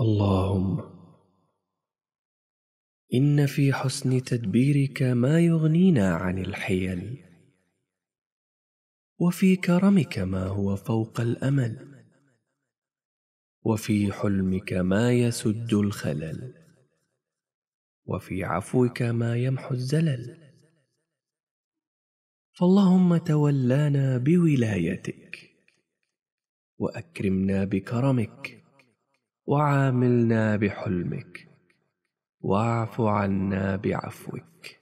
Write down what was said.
اللهم إن في حسن تدبيرك ما يغنينا عن الحيل وفي كرمك ما هو فوق الأمل وفي حلمك ما يسد الخلل وفي عفوك ما يمحو الزلل فاللهم تولانا بولايتك واكرمنا بكرمك وعاملنا بحلمك واعف عنا بعفوك